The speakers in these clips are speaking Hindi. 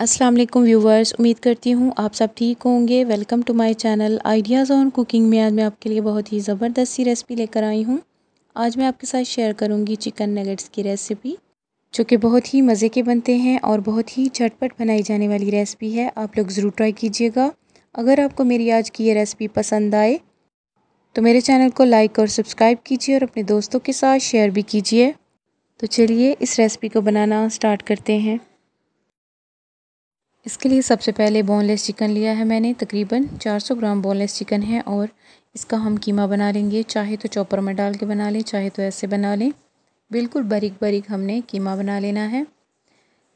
अस्सलाम वालेकुम व्यूवर्स उम्मीद करती हूँ आप सब ठीक होंगे welcome to my channel ideas on cooking में आज मैं आपके लिए बहुत ही ज़बरदस्त सी रेसिपी लेकर आई हूँ आज मैं आपके साथ शेयर करूँगी चिकन नगेट्स की रेसिपी जो कि बहुत ही मज़े के बनते हैं और बहुत ही झटपट बनाई जाने वाली रेसिपी है आप लोग ज़रूर ट्राई कीजिएगा अगर आपको मेरी आज की ये रेसिपी पसंद आए तो मेरे चैनल को लाइक और सब्सक्राइब कीजिए और अपने दोस्तों के साथ शेयर भी कीजिए तो चलिए इस रेसिपी को बनाना स्टार्ट करते हैं इसके लिए सबसे पहले बोनलेस चिकन लिया है मैंने तकरीबन 400 ग्राम बोनलेस चिकन है और इसका हम कीमा बना लेंगे चाहे तो चॉपर में डाल के बना लें चाहे तो ऐसे बना लें बिल्कुल बारीक बारीक हमने कीमा बना लेना है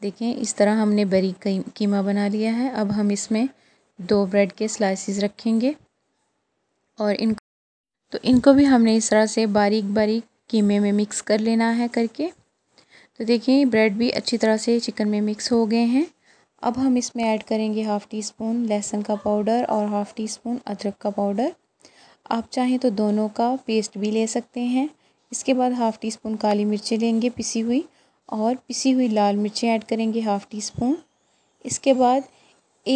देखें इस तरह हमने बारीक कीमा बना लिया है अब हम इसमें दो ब्रेड के स्लाइसिस रखेंगे और इन तो इनको भी हमने इस तरह से बारीक बारीक कीमे में मिक्स कर लेना है करके तो देखिए ब्रेड भी अच्छी तरह से चिकन में मिक्स हो गए हैं अब हम इसमें ऐड करेंगे हाफ़ टी स्पून लहसुन का पाउडर और हाफ़ टी स्पून अदरक का पाउडर आप चाहें तो दोनों का पेस्ट भी ले सकते हैं इसके बाद हाफ़ टी स्पून काली मिर्ची लेंगे पिसी हुई और पिसी हुई लाल मिर्ची ऐड करेंगे हाफ़ टी स्पून इसके बाद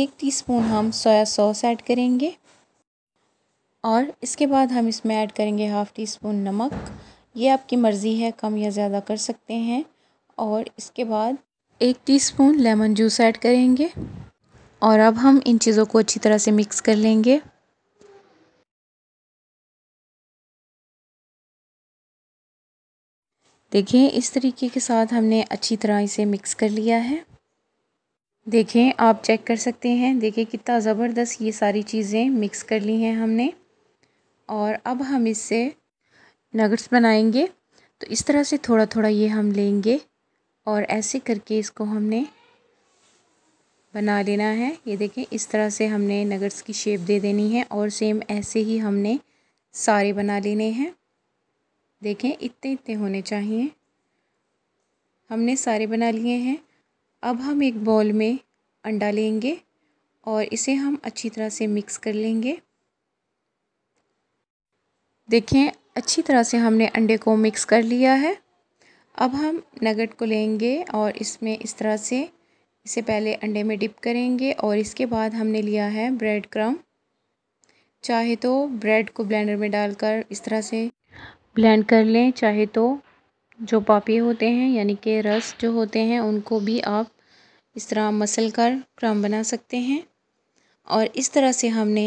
एक टी स्पून हम सोया सॉस ऐड करेंगे और इसके बाद हम इसमें ऐड करेंगे हाफ़ टी स्पून नमक ये आपकी मर्ज़ी है कम या ज़्यादा कर सकते हैं और इसके बाद एक टीस्पून लेमन जूस ऐड करेंगे और अब हम इन चीज़ों को अच्छी तरह से मिक्स कर लेंगे देखें इस तरीके के साथ हमने अच्छी तरह इसे मिक्स कर लिया है देखें आप चेक कर सकते हैं देखें कितना ज़बरदस्त ये सारी चीज़ें मिक्स कर ली हैं हमने और अब हम इससे नगट्स बनाएंगे तो इस तरह से थोड़ा थोड़ा ये हम लेंगे और ऐसे करके इसको हमने बना लेना है ये देखें इस तरह से हमने नगर्स की शेप दे देनी है और सेम ऐसे ही हमने सारे बना लेने हैं देखें इतने इतने होने चाहिए हमने सारे बना लिए हैं अब हम एक बॉल में अंडा लेंगे और इसे हम अच्छी तरह से मिक्स कर लेंगे देखें अच्छी तरह से हमने अंडे को मिक्स कर लिया है अब हम नगट को लेंगे और इसमें इस तरह से इसे पहले अंडे में डिप करेंगे और इसके बाद हमने लिया है ब्रेड क्रम चाहे तो ब्रेड को ब्लेंडर में डालकर इस तरह से ब्लेंड कर लें चाहे तो जो पापे होते हैं यानी कि रस जो होते हैं उनको भी आप इस तरह मसल कर क्रम बना सकते हैं और इस तरह से हमने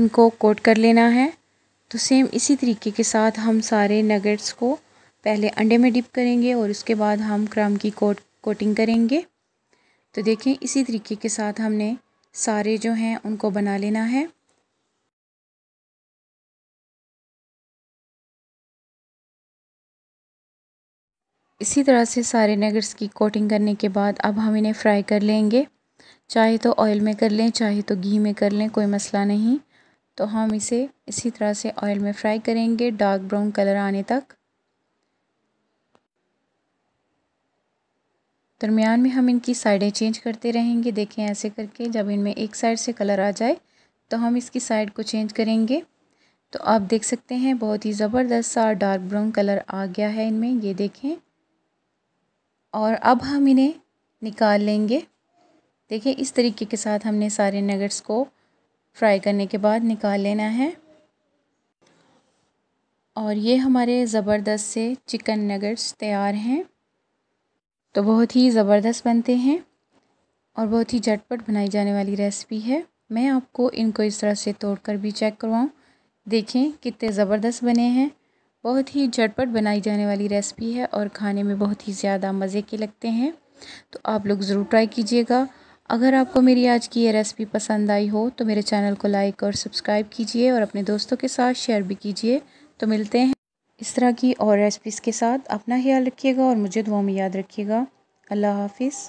इनको कोट कर लेना है तो सेम इसी तरीके के साथ हम सारे नगेट्स को पहले अंडे में डिप करेंगे और उसके बाद हम क्रम की कोट कोटिंग करेंगे तो देखें इसी तरीके के साथ हमने सारे जो हैं उनको बना लेना है इसी तरह से सारे नगर्स की कोटिंग करने के बाद अब हम इन्हें फ्राई कर लेंगे चाहे तो ऑयल में कर लें चाहे तो घी में कर लें कोई मसला नहीं तो हम इसे इसी तरह से ऑयल में फ्राई करेंगे डार्क ब्राउन कलर आने तक दरमियान में हम इनकी साइडें चेंज करते रहेंगे देखें ऐसे करके जब इनमें एक साइड से कलर आ जाए तो हम इसकी साइड को चेंज करेंगे तो आप देख सकते हैं बहुत ही ज़बरदस्त सा डार्क ब्राउन कलर आ गया है इनमें ये देखें और अब हम इन्हें निकाल लेंगे देखें इस तरीके के साथ हमने सारे नगेट्स को फ्राई करने के बाद निकाल लेना है और ये हमारे ज़बरदस्त से चिकन नगेट्स तैयार हैं तो बहुत ही ज़बरदस्त बनते हैं और बहुत ही झटपट बनाई जाने वाली रेसिपी है मैं आपको इनको इस तरह से तोड़ कर भी चेक करवाऊँ देखें कितने ज़बरदस्त बने हैं बहुत ही झटपट बनाई जाने वाली रेसिपी है और खाने में बहुत ही ज़्यादा मज़े के लगते हैं तो आप लोग ज़रूर ट्राई कीजिएगा अगर आपको मेरी आज की ये रेसिपी पसंद आई हो तो मेरे चैनल को लाइक और सब्सक्राइब कीजिए और अपने दोस्तों के साथ शेयर भी कीजिए तो मिलते हैं इस तरह की और रेसिपीज़ के साथ अपना ख्याल रखिएगा और मुझे दुआ में याद रखिएगा अल्लाह हाफ़िज़